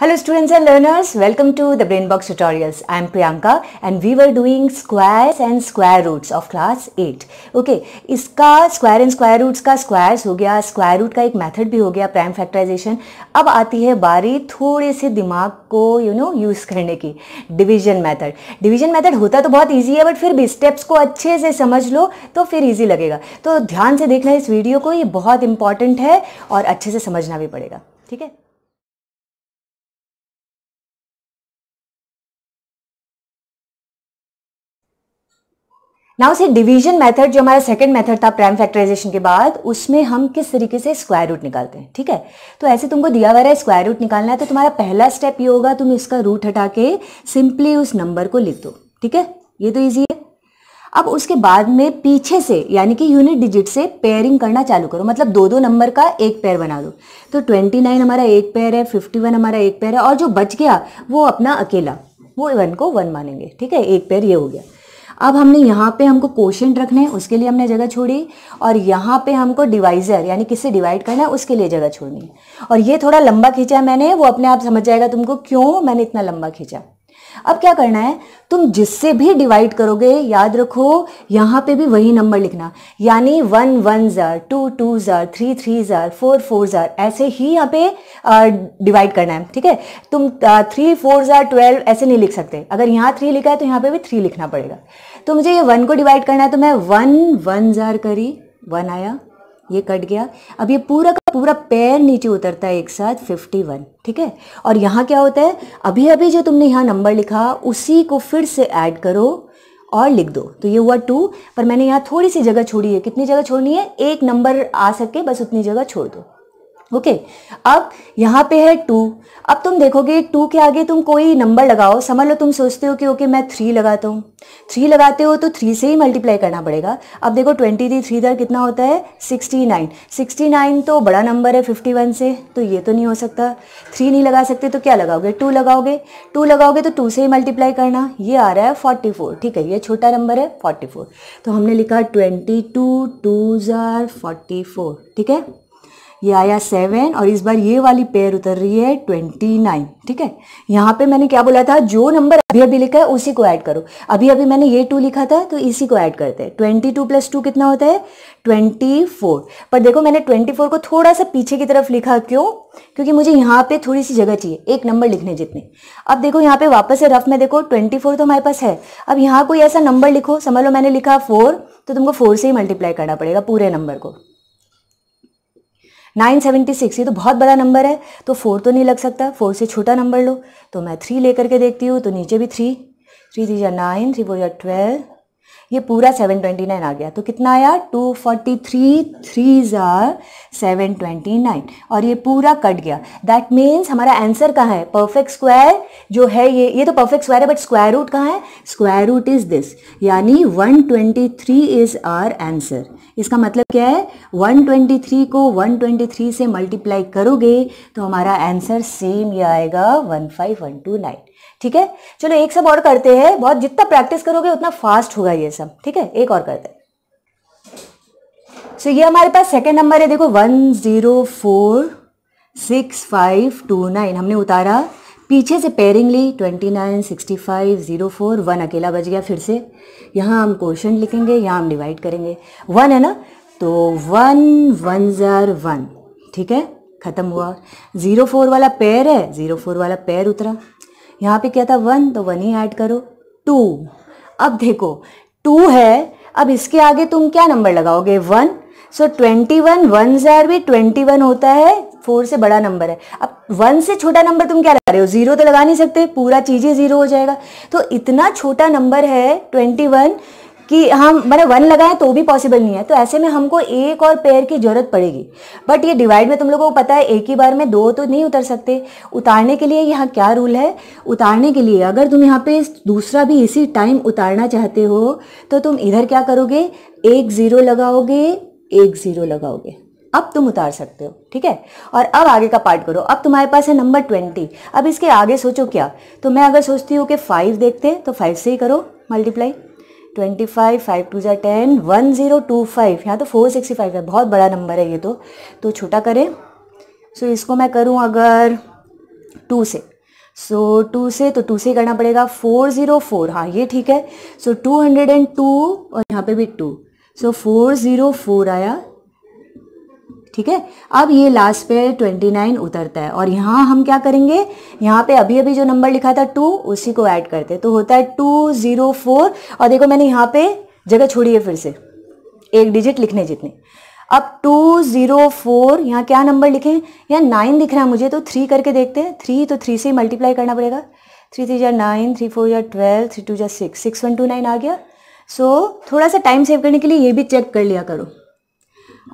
Hello students and learners, welcome to the brain box tutorials. I am Priyanka and we were doing squares and square roots of class 8. Okay, iska square and square roots ka squares ho gaya square root ka ek method bhi ho gaya prime factorization. ab aati hai bari thode se dimag ko you know use karne ki division method. Division method hota to bahut easy hai but fir bhi steps ko acche se samajh lo to fir easy lagega to dhyan se dekhna is video ko ye bahut important hai aur acche se samajhna bhi padega theek hai now से division method जो हमारा second method था prime factorization के बाद उसमें हम किस तरीके से स्क्वायर रूट निकालते हैं ठीक है तो ऐसे तुमको दिया हुआ है स्क्वायर रूट निकालना है तो तुम्हारा पहला स्टेप ये होगा तुम इसका रूट हटा के सिंपली उस नंबर को लिख दो ठीक है ये तो ईजी है अब उसके बाद में पीछे से यानी कि यूनिट डिजिट से पेयरिंग करना चालू करो मतलब दो दो नंबर का एक पेयर बना दो तो ट्वेंटी नाइन हमारा एक पेयर है फिफ्टी वन हमारा एक पेयर है और जो बच गया वो अपना अकेला वो वन को वन मानेंगे ठीक है एक पेयर ये हो गया अब हमने यहाँ पे हमको क्वेश्चन रखना है उसके लिए हमने जगह छोड़ी और यहाँ पे हमको डिवाइज़र यानी किससे डिवाइड करना है उसके लिए जगह छोड़नी है और ये थोड़ा लंबा खींचा मैंने वो अपने आप समझ जाएगा तुमको क्यों मैंने इतना लंबा खींचा अब क्या करना है तुम जिससे भी डिवाइड करोगे याद रखो यहाँ पे भी वही नंबर लिखना यानी वन वन ज़ार टू टू ज़ार थ्री थ्री ज़ार फोर फोर ज़ार ऐसे ही यहाँ पे डिवाइड करना है ठीक है तुम थ्री फोर ज़ार ट्वेल्व ऐसे नहीं लिख सकते अगर यहाँ थ्री लिखा है तो यहाँ पे भी थ्री लिखना पड़ेगा तो मुझे ये वन को डिवाइड करना है तो मैं वन वन ज़ार करी वन आया ये कट गया अब ये पूरा का पूरा पैर नीचे उतरता है एक साथ 51 ठीक है और यहाँ क्या होता है अभी अभी जो तुमने यहाँ नंबर लिखा उसी को फिर से ऐड करो और लिख दो तो ये हुआ टू पर मैंने यहाँ थोड़ी सी जगह छोड़ी है कितनी जगह छोड़नी है एक नंबर आ सके बस उतनी जगह छोड़ दो ओके okay. अब यहाँ पे है टू अब तुम देखोगे टू के आगे तुम कोई नंबर लगाओ समझ लो तुम सोचते हो कि ओके मैं थ्री लगाता हूँ थ्री लगाते हो तो थ्री से ही मल्टीप्लाई करना पड़ेगा अब देखो ट्वेंटी थ्री थ्री दर कितना होता है सिक्सटी नाइन सिक्सटी नाइन तो बड़ा नंबर है फिफ्टी वन से तो ये तो नहीं हो सकता थ्री नहीं लगा सकते तो क्या लगाओगे टू लगाओगे टू लगाओगे तो टू से ही मल्टीप्लाई करना ये आ रहा है फोर्टी फोर ठीक है ये छोटा नंबर है फोर्टी फोर तो हमने लिखा ट्वेंटी टू टू ज़ार फोर्टी फोर ठीक है ये आया सेवन और इस बार ये वाली पेयर उतर रही है ट्वेंटी नाइन ठीक है यहाँ पे मैंने क्या बोला था जो नंबर अभी अभी लिखा है उसी को ऐड करो अभी अभी मैंने ये टू लिखा था तो इसी को ऐड करते हैं ट्वेंटी टू प्लस टू कितना होता है ट्वेंटी फोर पर देखो मैंने ट्वेंटी फोर को थोड़ा सा पीछे की तरफ लिखा क्यों क्योंकि मुझे यहाँ पे थोड़ी सी जगह चाहिए एक नंबर लिखने जितने अब देखो यहाँ पे वापस से रफ में देखो ट्वेंटी फोर तो हमारे पास है अब यहाँ कोई ऐसा नंबर लिखो समझ लो मैंने लिखा फोर तो तुमको फोर से ही मल्टीप्लाई करना पड़ेगा पूरे नंबर को नाइन सेवेंटी सिक्स ये तो बहुत बड़ा नंबर है तो फोर तो नहीं लग सकता फोर से छोटा नंबर लो तो मैं थ्री ले करके देखती हूँ तो नीचे भी थ्री थ्री थ्री या नाइन थ्री फोर या ट्वेल्व ये पूरा 729 आ गया तो कितना आया 243 फोर्टी थ्री थ्री ज़ार सेवन और ये पूरा कट गया दैट मीन्स हमारा आंसर कहाँ है परफेक्ट स्क्वायर जो है ये ये तो परफेक्ट स्क्वायर है बट स्क्वायर रूट कहाँ है स्क्वायर रूट इज़ दिस यानी 123 इज़ आर आंसर इसका मतलब क्या है 123 को 123 से मल्टीप्लाई करोगे तो हमारा आंसर सेम ये आएगा 15129 ठीक है चलो एक सब और करते हैं बहुत जितना प्रैक्टिस करोगे उतना फास्ट होगा ये सब ठीक है एक और करते हैं सो ये हमारे पास सेकेंड नंबर है देखो one zero four six five two nine हमने उतारा पीछे से पेयरिंग ली twenty nine sixty five zero four one अकेला बच गया फिर से यहाँ हम क्वेश्चन लिखेंगे यहाँ हम डिवाइड करेंगे वन है ना तो वन वन ज़ार वन ठीक है ख़त्म हुआ ज़ीरो फोर वाला पैर है ज़ीरो फोर वाला पैर उतरा यहाँ पे क्या था वन तो वन ही ऐड करो टू अब देखो टू है अब इसके आगे तुम क्या नंबर लगाओगे one so twenty one one जार भी ट्वेंटी वन होता है फोर से बड़ा नंबर है अब वन से छोटा नंबर तुम क्या लगा रहे हो जीरो तो लगा नहीं सकते पूरा चीज ही जीरो हो जाएगा तो इतना छोटा नंबर है ट्वेंटी वन कि हम मैंने वन लगाए तो भी पॉसिबल नहीं है तो ऐसे में हमको एक और पेयर की ज़रूरत पड़ेगी बट ये डिवाइड में तुम लोगों को पता है एक ही बार में दो तो नहीं उतर सकते उतारने के लिए यहाँ क्या रूल है उतारने के लिए अगर तुम यहाँ पे दूसरा भी इसी टाइम उतारना चाहते हो तो तुम इधर क्या करोगे एक ज़ीरो लगाओगे एक ज़ीरो लगाओगे अब तुम उतार सकते हो ठीक है और अब आगे का पार्ट करो अब तुम्हारे पास है नंबर ट्वेंटी अब इसके आगे सोचो क्या तो मैं अगर सोचती हूँ कि फाइव देखते तो फाइव से ही करो multiply twenty five five two जै ten one zero two five यहाँ तो फोर सिक्सटी फाइव है बहुत बड़ा नंबर है ये तो तो छोटा करें सो so, इसको मैं करूँ अगर टू से सो so, टू से तो टू से करना पड़ेगा फोर ज़ीरो फोर हाँ ये ठीक है so two hundred and two और यहाँ पे भी two so four zero four आया ठीक है अब ये लास्ट पे 29 उतरता है और यहाँ हम क्या करेंगे यहाँ पे अभी अभी जो नंबर लिखा था टू उसी को ऐड करते हैं तो होता है टू ज़ीरो फोर और देखो मैंने यहाँ पे जगह छोड़ी है फिर से एक डिजिट लिखने जितने अब टू ज़ीरो फोर यहाँ क्या नंबर लिखे यहाँ नाइन दिख रहा है मुझे तो थ्री करके देखते हैं थ्री तो थ्री से मल्टीप्लाई करना पड़ेगा थ्री थ्री जार नाइन थ्री फोर या ट्वेल्व थ्री टू या six six one two nine आ गया सो so, थोड़ा सा टाइम सेव करने के लिए ये भी चेक कर लिया करो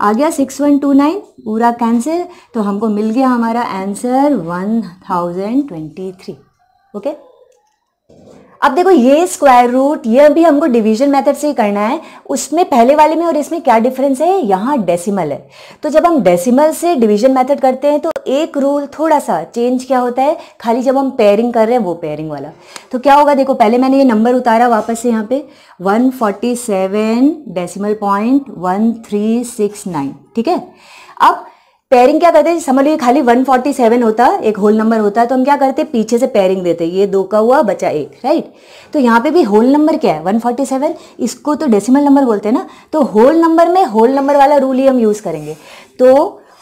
आ गया सिक्स वन टू नाइन पूरा कैंसिल तो हमको मिल गया हमारा answer one thousand twenty three okay अब देखो ये स्क्वायर रूट ये अभी हमको डिवीजन मेथड से ही करना है उसमें पहले वाले में और इसमें क्या डिफरेंस है यहाँ डेसिमल है तो जब हम डेसिमल से डिवीजन मेथड करते हैं तो एक रूल थोड़ा सा चेंज क्या होता है खाली जब हम पेयरिंग कर रहे हैं वो पेयरिंग वाला तो क्या होगा देखो पहले मैंने ये नंबर उतारा वापस से यहाँ पे वन डेसिमल पॉइंट वन ठीक है अब पेयरिंग क्या करते हैं समझ लीजिए खाली 147 होता है एक होल नंबर होता है तो हम क्या करते हैं पीछे से पेयरिंग देते हैं ये दो का हुआ बचा एक राइट तो यहाँ पे भी होल नंबर क्या है 147 इसको तो डेसिमल नंबर बोलते हैं ना तो होल नंबर में होल नंबर वाला रूल ही हम यूज़ करेंगे तो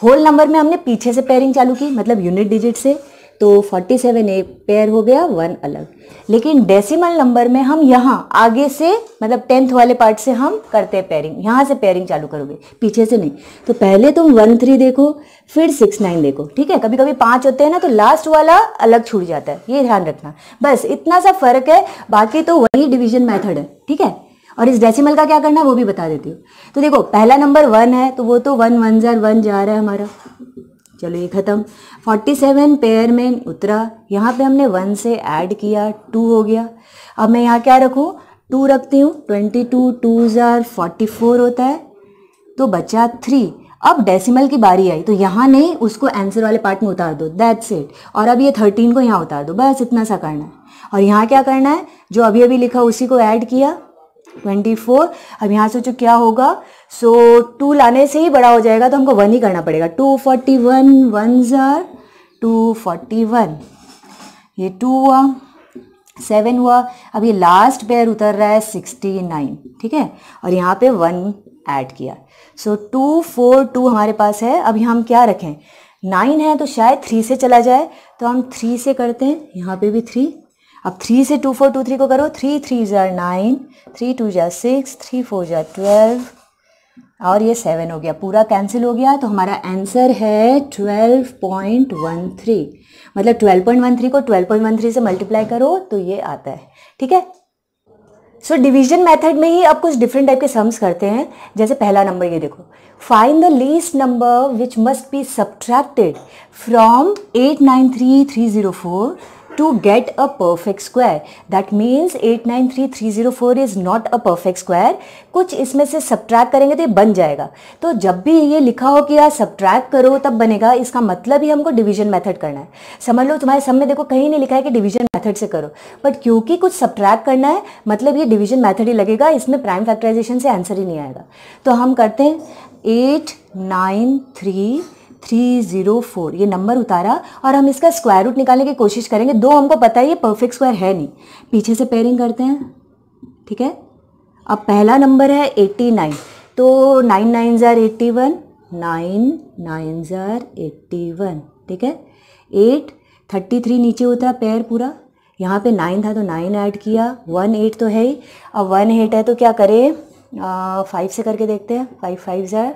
होल नंबर में हमने पीछे से पेयरिंग चालू की मतलब यूनिट डिजिट से तो 47 एक पेयर हो गया वन अलग लेकिन डेसिमल नंबर में हम यहाँ आगे से मतलब टेंथ वाले पार्ट से हम करते हैं पेयरिंग यहाँ से पेयरिंग चालू करोगे पीछे से नहीं तो पहले तुम वन थ्री देखो फिर सिक्स नाइन देखो ठीक है कभी कभी पाँच होते हैं ना तो लास्ट वाला अलग छूट जाता है ये ध्यान रखना बस इतना सा फर्क है बाकी तो वही डिविजन मैथड है ठीक है और इस डेसिमल का क्या करना है वो भी बता देती हूँ तो देखो पहला नंबर वन है तो वो तो वन वन जार वन जा रहा है हमारा चलो ये ख़त्म 47 पेयर में उतरा यहाँ पे हमने वन से ऐड किया टू हो गया अब मैं यहाँ क्या रखूँ टू रखती हूँ ट्वेंटी टू टू ज़ार फोर्टी फोर होता है तो बचा थ्री अब डेसिमल की बारी आई तो यहाँ नहीं उसको आंसर वाले पार्ट में उतार दो दैट्स इट और अब ये थर्टीन को यहाँ उतार दो बस इतना सा करना है और यहाँ क्या करना है जो अभी अभी लिखा उसी को ऐड किया ट्वेंटी फोर अब यहाँ सोचो क्या होगा सो so, टू लाने से ही बड़ा हो जाएगा तो हमको वन ही करना पड़ेगा टू फोर्टी वन वन ज़ार टू फोर्टी वन ये टू हुआ सेवन हुआ अब ये लास्ट पेयर उतर रहा है सिक्सटी नाइन ठीक है और यहाँ पे वन ऐड किया सो टू फोर टू हमारे पास है अभी हम क्या रखें नाइन है तो शायद थ्री से चला जाए तो हम थ्री से करते हैं यहाँ पे भी थ्री अब थ्री से टू फोर टू थ्री को करो थ्री थ्री ज़ार नाइन थ्री टू ज़ार सिक्स थ्री फोर ज़ार ट्वेल्व और ये सेवन हो गया पूरा कैंसिल हो गया तो हमारा आंसर है ट्वेल्व पॉइंट वन थ्री मतलब ट्वेल्व पॉइंट वन थ्री को ट्वेल्व पॉइंट वन थ्री से मल्टीप्लाई करो तो ये आता है ठीक है सो डिवीजन मेथड में ही आप कुछ डिफरेंट टाइप के सम्स करते हैं जैसे पहला नंबर ये देखो find the least number which must be subtracted from eight nine three three zero four to get a perfect square. That means 893304 is not a perfect square. कुछ इसमें से सब्ट्रैक करेंगे तो ये बन जाएगा तो जब भी ये लिखा हो कि यार सब्ट्रैक्ट करो तब बनेगा इसका मतलब ही हमको डिविजन मैथड करना है समझ लो तुम्हारे सब में देखो कहीं नहीं लिखा है कि डिवीजन मैथड से करो बट क्योंकि कुछ सब्ट्रैक करना है मतलब ये डिवीजन मैथड ही लगेगा इसमें प्राइम फैक्ट्राइजेशन से आंसर ही नहीं आएगा तो हम करते हैं eight nine three three zero four ये नंबर उतारा और हम इसका स्क्वायर रूट निकालने की कोशिश करेंगे दो हमको पता है ये परफेक्ट स्क्वायर है नहीं पीछे से पेयरिंग करते हैं ठीक है अब पहला नंबर है एट्टी नाइन तो नाइन नाइन ज़ार एट्टी वन नाइन नाइन ज़ार एट्टी वन ठीक है एट थर्टी थ्री नीचे उतरा पैर पूरा यहाँ पे नाइन था तो नाइन ऐड किया वन एट तो है ही अब वन एट है तो क्या करें फाइव से करके देखते हैं फाइव फाइव ज़ार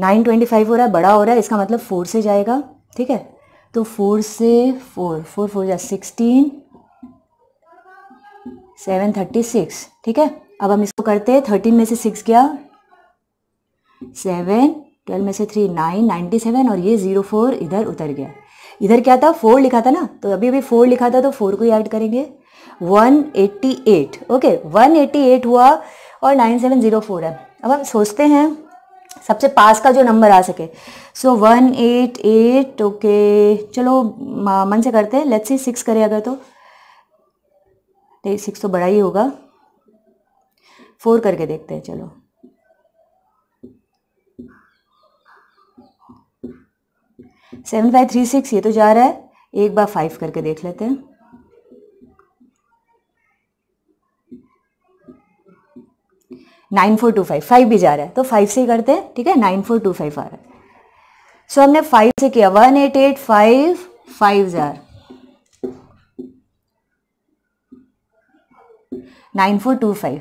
नाइन ट्वेंटी फाइव हो रहा है बड़ा हो रहा है इसका मतलब फोर से जाएगा ठीक है तो फोर से फोर फोर फोर या सिक्सटीन सेवन थर्टी सिक्स ठीक है अब हम इसको करते हैं थर्टीन में से सिक्स गया सेवन ट्वेल्व में से थ्री नाइन नाइन्टी सेवन और ये ज़ीरो फोर इधर उतर गया इधर क्या था फोर लिखा था ना तो अभी अभी फोर लिखा था तो फोर को ही ऐड करेंगे one eighty eight okay one eighty eight हुआ और नाइन सेवन ज़ीरो फोर है अब हम सोचते हैं सबसे पास का जो नंबर आ सके so one eight eight okay चलो मन से करते हैं लेट्स सी सिक्स करें अगर तो सिक्स तो बड़ा ही होगा फोर करके देखते हैं चलो सेवन फाइव थ्री सिक्स ये तो जा रहा है एक बार फाइव करके देख लेते हैं nine four two five five भी जा रहा है तो फाइव से ही करते हैं ठीक है नाइन फोर टू फाइव आ रहा है सो so, हमने फाइव से किया one eight eight five five जार नाइन फोर टू फाइव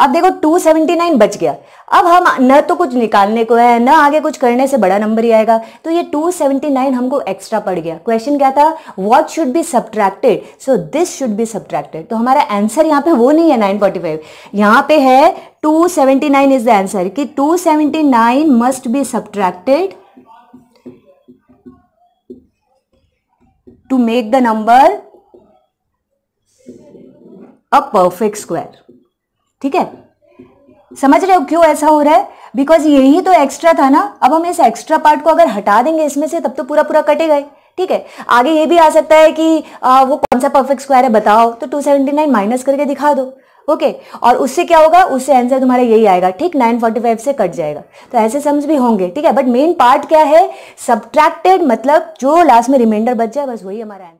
अब देखो 279 बच गया अब हम न तो कुछ निकालने को है न आगे कुछ करने से बड़ा नंबर ही आएगा तो ये 279 हमको एक्स्ट्रा पड़ गया क्वेश्चन क्या था what should be subtracted so this should be subtracted तो हमारा आंसर यहाँ पे वो नहीं है 945 फोर्टी फाइव यहाँ पे है 279 seventy nine is the answer कि 279 seventy nine must be subtracted to make the number a perfect square ठीक है समझ रहे हो क्यों ऐसा हो रहा है बिकॉज यही तो एक्स्ट्रा था ना अब हम इस एक्स्ट्रा पार्ट को अगर हटा देंगे इसमें से तब तो पूरा पूरा कटेगा ठीक है आगे ये भी आ सकता है कि आ, वो कौन सा परफेक्ट स्क्वायर है बताओ तो 279 माइनस करके दिखा दो ओके और उससे क्या होगा उससे आंसर तुम्हारा यही आएगा ठीक 945 से कट जाएगा तो ऐसे सम्स भी होंगे ठीक है बट मेन पार्ट क्या है सब्ट्रैक्टेड मतलब जो लास्ट में रिमाइंडर बच जाए बस वही हमारा answer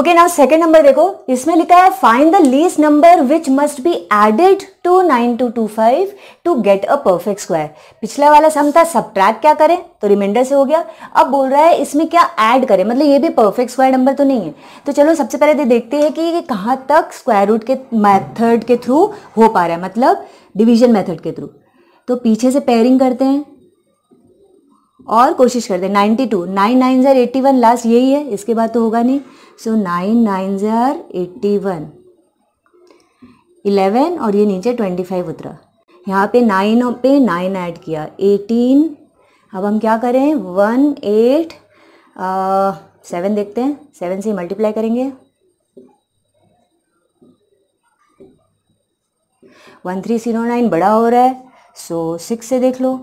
okay now second number देखो इसमें लिखा है find the least number which must be added to nine two two five to get a perfect square पिछला वाला सम था सब क्या करें तो रिमाइंडर से हो गया अब बोल रहा है इसमें क्या ऐड करें मतलब ये भी परफेक्ट स्क्वायर नंबर तो नहीं है तो चलो सबसे पहले दे देखते हैं कि ये कहाँ तक स्क्वायर रूट के मैथड के थ्रू हो पा रहा है मतलब डिविजन मैथड के थ्रू तो पीछे से पेयरिंग करते हैं और कोशिश करते हैं नाइन्टी टू नाइन नाइन ज़ार एट्टी वन लास्ट यही है इसके बाद तो होगा नहीं सो नाइन नाइन ज़ार एट्टी वन इलेवन और ये नीचे ट्वेंटी फाइव उतरा यहाँ पे नाइन पे नाइन ऐड किया एटीन अब हम क्या करें वन एट सेवन देखते हैं सेवन से मल्टीप्लाई करेंगे वन थ्री ज़ीरो नाइन बड़ा हो रहा है सो so, सिक्स से देख लो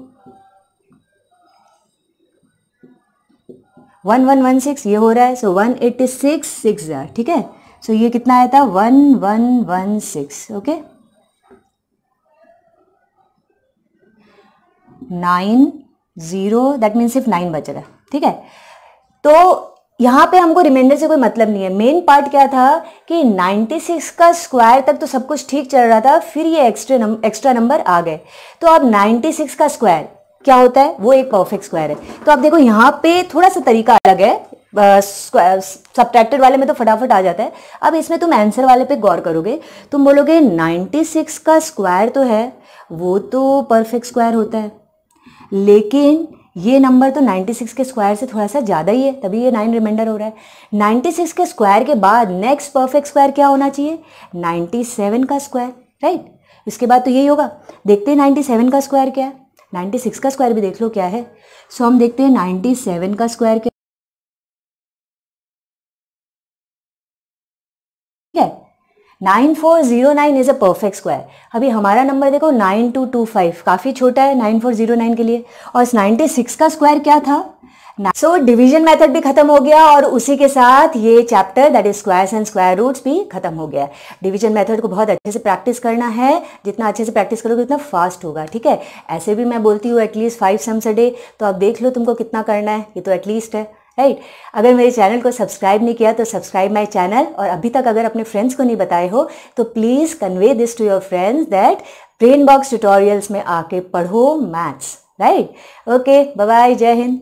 वन वन वन सिक्स ये हो रहा है so one eighty six six ज़ार ठीक है सो ये कितना आया था one one one six okay nine zero that means सिर्फ नाइन बच रहा है ठीक है तो यहाँ पे हमको रिमाइंडर से कोई मतलब नहीं है मेन पार्ट क्या था कि 96 का स्क्वायर तक तो सब कुछ ठीक चल रहा था फिर ये एक्स्ट्रा नम, एक्स्ट्रा नंबर आ गए तो अब 96 का स्क्वायर क्या होता है वो एक परफेक्ट स्क्वायर है तो आप देखो यहाँ पे थोड़ा सा तरीका अलग है सब्ट्रैक्टेड वाले में तो फटाफट आ जाता है अब इसमें तुम आंसर वाले पे गौर करोगे तुम बोलोगे 96 का स्क्वायर तो है वो तो परफेक्ट स्क्वायर होता है लेकिन ये नंबर तो 96 के स्क्वायर से थोड़ा सा ज़्यादा ही है तभी ये नाइन रिमाइंडर हो रहा है 96 के स्क्वायर के बाद नेक्स्ट परफेक्ट स्क्वायर क्या होना चाहिए 97 का स्क्वायर राइट इसके बाद तो यही होगा देखते हैं 97 का स्क्वायर क्या है सिक्स का स्क्वायर भी देख लो क्या है सो हम देखते हैं नाइन्टी सेवन का स्क्वायर क्या ठीक है nine four zero nine is a perfect square अभी हमारा नंबर देखो नाइन टू टू फाइव काफ़ी छोटा है नाइन फोर जीरो नाइन के लिए और नाइन्टी सिक्स का स्क्वायर क्या था सो डिवीजन मेथड भी खत्म हो गया और उसी के साथ ये chapter that is squares and square roots भी खत्म हो गया डिवीजन मेथड को बहुत अच्छे से प्रैक्टिस करना है जितना अच्छे से प्रैक्टिस करोगे उतना फास्ट होगा ठीक है ऐसे भी मैं बोलती हूँ at least five sums a day तो आप देख लो तुमको कितना करना है ये तो एटलीस्ट है राइट right. अगर मेरे चैनल को सब्सक्राइब नहीं किया तो सब्सक्राइब माय चैनल और अभी तक अगर अपने फ्रेंड्स को नहीं बताए हो तो please convey this to your friends that Brain Box Tutorials में आके पढ़ो मैथ्स राइट ओके बाय जय हिंद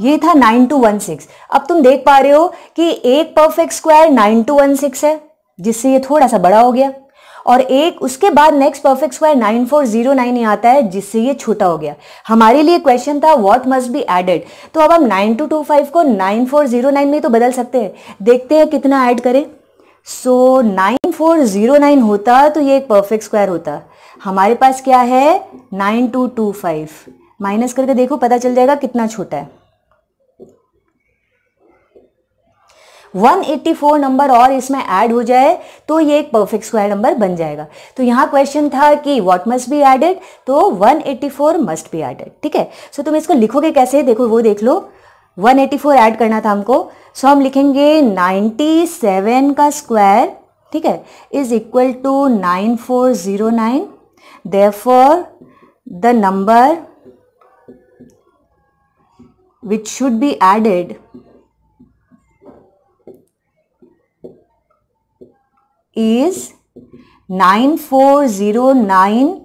ये था नाइन टू वन सिक्स अब तुम देख पा रहे हो कि एक perfect square nine two one six है जिससे ये थोड़ा सा बड़ा हो गया और एक उसके बाद next perfect square nine four zero nine ही आता है जिससे ये छोटा हो गया हमारे लिए क्वेश्चन था व्हाट मस्ट बी एडेड तो अब हम नाइन टू टू फाइव को नाइन फोर जीरो नाइन में तो बदल सकते हैं देखते हैं कितना ऐड करें so nine four zero nine होता तो ये एक परफेक्ट स्क्वायर होता हमारे पास क्या है nine two two five minus करके देखो पता चल जाएगा कितना छोटा है 184 नंबर और इसमें ऐड हो जाए तो ये एक परफेक्ट स्क्वायर नंबर बन जाएगा तो यहाँ क्वेश्चन था कि व्हाट मस्ट बी एडेड तो 184 मस्ट बी एडेड ठीक है सो तुम इसको लिखोगे कैसे देखो वो देख लो 184 ऐड करना था हमको सो हम लिखेंगे 97 का स्क्वायर ठीक है is equal to 9409 for the number which should be added is nine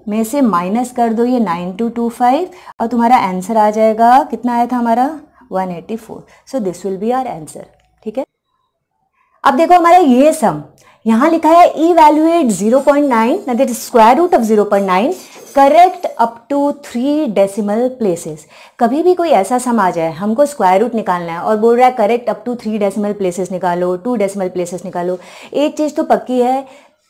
में से माइनस कर दो ये नाइन टू टू फाइव और तुम्हारा आंसर आ जाएगा कितना आया था हमारा one four so this will be our answer ठीक है अब देखो हमारा ये सम यहाँ लिखा है evaluate zero point nine that is square root of zero point nine correct up to three decimal places कभी भी कोई ऐसा सम आ जाए हमको स्क्वायर रूट निकालना है और बोल रहा है correct up to three decimal places निकालो टू डेसिमल प्लेसेस निकालो एक चीज़ तो पक्की है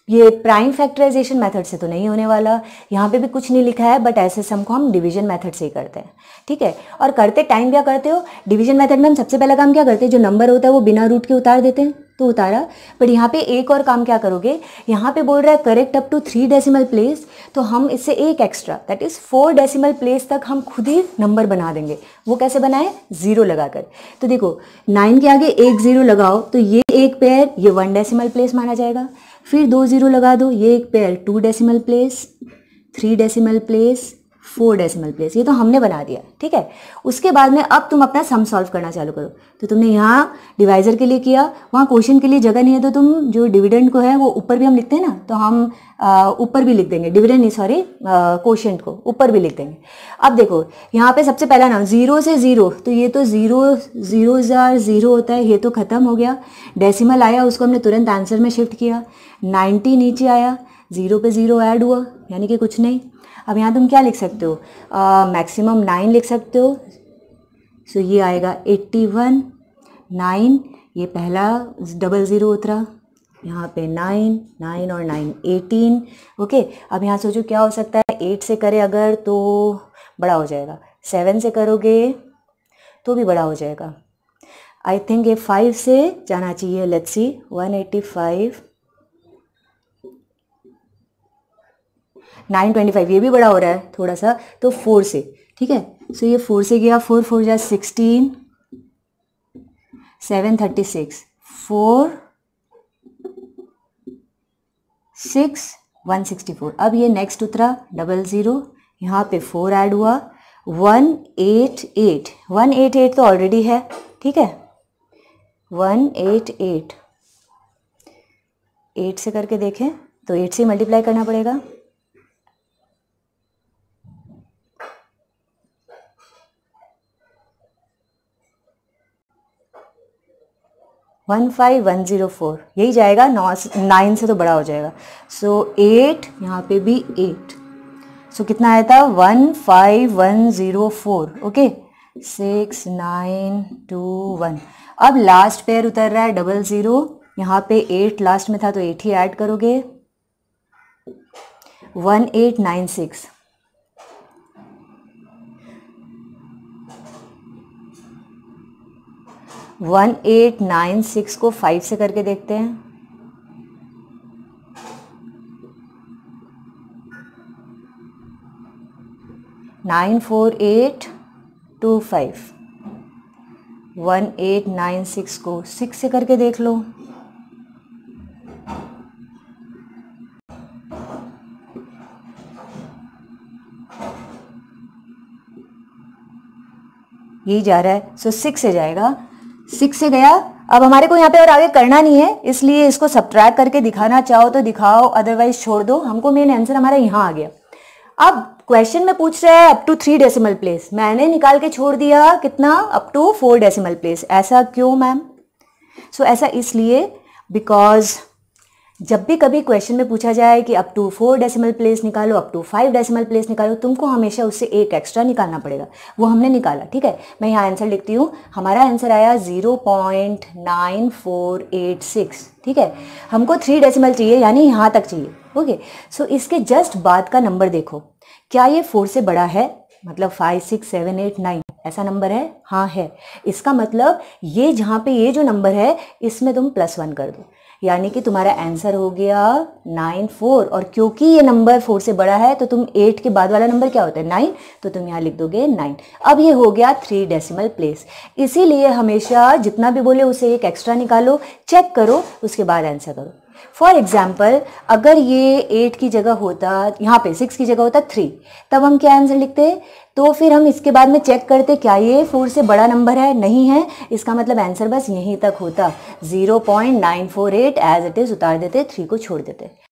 ये प्राइम फैक्टराइजेशन मेथड से तो नहीं होने वाला यहाँ पे भी कुछ नहीं लिखा है बट ऐसे सम को हम डिवीजन मेथड से ही करते हैं ठीक है और करते टाइम क्या करते हो डिवीजन मेथड में हम सबसे पहला काम क्या करते हैं जो नंबर होता है वो बिना रूट के उतार देते हैं तो उतारा बट यहाँ पे एक और काम क्या करोगे यहाँ पे बोल रहा है correct up to three decimal place तो हम इससे एक extra that is four decimal place तक हम खुद ही नंबर बना देंगे वो कैसे बनाए ज़ीरो लगाकर तो देखो नाइन के आगे एक ज़ीरो लगाओ तो ये एक पेयर ये वन डेसिमल प्लेस माना जाएगा फिर दो ज़ीरो लगा दो ये एक pair two decimal place three decimal place four decimal place ये तो हमने बना दिया ठीक है उसके बाद में अब तुम अपना सम सॉल्व करना चालू करो तो तुमने यहाँ डिवाइज़र के लिए किया वहाँ क्वेश्चन के लिए जगह नहीं है तो तुम जो डिविडेंड को है वो ऊपर भी हम लिखते हैं ना तो हम ऊपर भी लिख देंगे डिविडेंड नहीं सॉरी क्वेश्चन को ऊपर भी लिख देंगे अब देखो यहाँ पे सबसे पहला नाम ज़ीरो से ज़ीरो तो ये तो ज़ीरो ज़ीरो ज़ार ज़ीरो होता है ये तो ख़त्म हो गया डेसिमल आया उसको हमने तुरंत आंसर में शिफ्ट किया नाइन्टी नीचे आया ज़ीरो पे ज़ीरो ऐड हुआ यानी कि कुछ नहीं अब यहाँ तुम क्या लिख सकते हो मैक्सिमम नाइन लिख सकते हो सो ये आएगा एट्टी वन नाइन ये पहला डबल ज़ीरो उतरा यहाँ पे नाइन नाइन और नाइन एटीन ओके अब यहाँ सोचो क्या हो सकता है एट से करें अगर तो बड़ा हो जाएगा सेवन से करोगे तो भी बड़ा हो जाएगा आई थिंक ये फाइव से जाना चाहिए let's see one eighty five nine twenty five ये भी बड़ा हो रहा है थोड़ा सा तो फोर से ठीक है सो ये फोर से गया फोर फोर जा sixteen seven thirty six four six one sixty four अब ये नेक्स्ट उतरा डबल ज़ीरो यहाँ पे फोर ऐड हुआ one eight eight one eight eight तो ऑलरेडी है ठीक है वन एट एट एट से करके देखें तो एट से मल्टीप्लाई करना पड़ेगा one five one zero four यही जाएगा नौ नाइन से तो बड़ा हो जाएगा सो so, एट यहाँ पे भी एट सो so, कितना आया था one five one zero four okay six nine two one अब लास्ट पेयर उतर रहा है डबल ज़ीरो यहाँ पे एट लास्ट में था तो एट ही ऐड करोगे one eight nine six one eight nine six को फाइव से करके देखते हैं nine four eight two five one eight nine six को सिक्स से करके देख लो यही जा रहा है सो so, सिक्स से जाएगा सिक्स से गया अब हमारे को यहाँ पे और आगे करना नहीं है इसलिए इसको सब्ट्रैक करके दिखाना चाहो तो दिखाओ अदरवाइज छोड़ दो हमको मेन आंसर हमारा यहाँ आ गया अब क्वेश्चन में पूछ रहा है up to three decimal place मैंने निकाल के छोड़ दिया कितना up to four decimal place ऐसा क्यों मैम सो so, ऐसा इसलिए बिकॉज जब भी कभी क्वेश्चन में पूछा जाए कि up to four decimal place निकालो up to five decimal place निकालो तुमको हमेशा उससे एक एक्स्ट्रा निकालना पड़ेगा वो हमने निकाला ठीक है मैं यहाँ आंसर लिखती हूँ हमारा आंसर आया zero point nine four eight six ठीक है हमको थ्री डेसिमल चाहिए यानी यहाँ तक चाहिए ओके सो so, इसके जस्ट बाद का नंबर देखो क्या ये फोर से बड़ा है मतलब five six seven eight nine ऐसा नंबर है हाँ है इसका मतलब ये जहाँ पे ये जो नंबर है इसमें तुम प्लस वन कर दो यानी कि तुम्हारा आंसर हो गया नाइन फोर और क्योंकि ये नंबर फोर से बड़ा है तो तुम एट के बाद वाला नंबर क्या होता है नाइन तो तुम यहाँ लिख दोगे नाइन अब ये हो गया थ्री डेसिमल प्लेस इसीलिए हमेशा जितना भी बोले उसे एक एक्स्ट्रा निकालो चेक करो उसके बाद आंसर करो फॉर एग्ज़ाम्पल अगर ये एट की जगह होता यहाँ पे सिक्स की जगह होता थ्री तब हम क्या आंसर लिखते तो फिर हम इसके बाद में चेक करते क्या ये फोर से बड़ा नंबर है नहीं है इसका मतलब आंसर बस यहीं तक होता zero point nine four eight as it is उतार देते थ्री को छोड़ देते